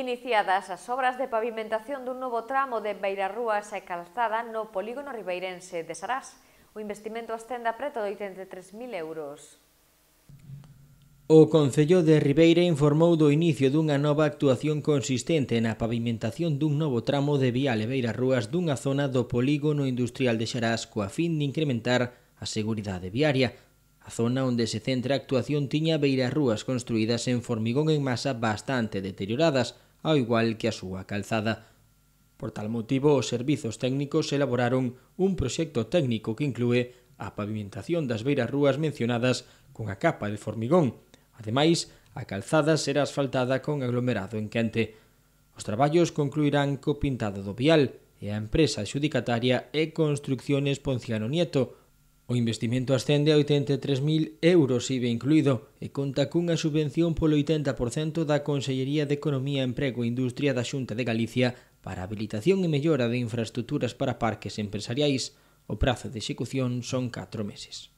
Iniciadas as obras de pavimentación dun novo tramo de Beirarrúas e Calzada no polígono ribeirense de Sarás. O investimento ascende a preto de 83.000 euros. O Concello de Ribeira informou do inicio dunha nova actuación consistente na pavimentación dun novo tramo de vía Leveira Rúas dunha zona do polígono industrial de Xarás coa fin de incrementar a seguridade viaria. A zona onde se centra a actuación tiña Beira rúas construídas en formigón en masa bastante deterioradas, ao igual que a súa calzada. Por tal motivo, os servizos técnicos elaboraron un proxecto técnico que inclúe a pavimentación das beiras rúas mencionadas cunha capa de formigón. Ademais, a calzada será asfaltada con aglomerado en quente. Os traballos concluirán co pintado do vial e a empresa adxudicataria e Construcciones Ponciano Nieto, O investimento ascende a 83.000 euros IVE incluído e conta cunha subvención polo 80% da Consellería de Economía, Emprego e Industria da Xunta de Galicia para a habilitación e mellora de infraestructuras para parques empresariais. O prazo de execución son 4 meses.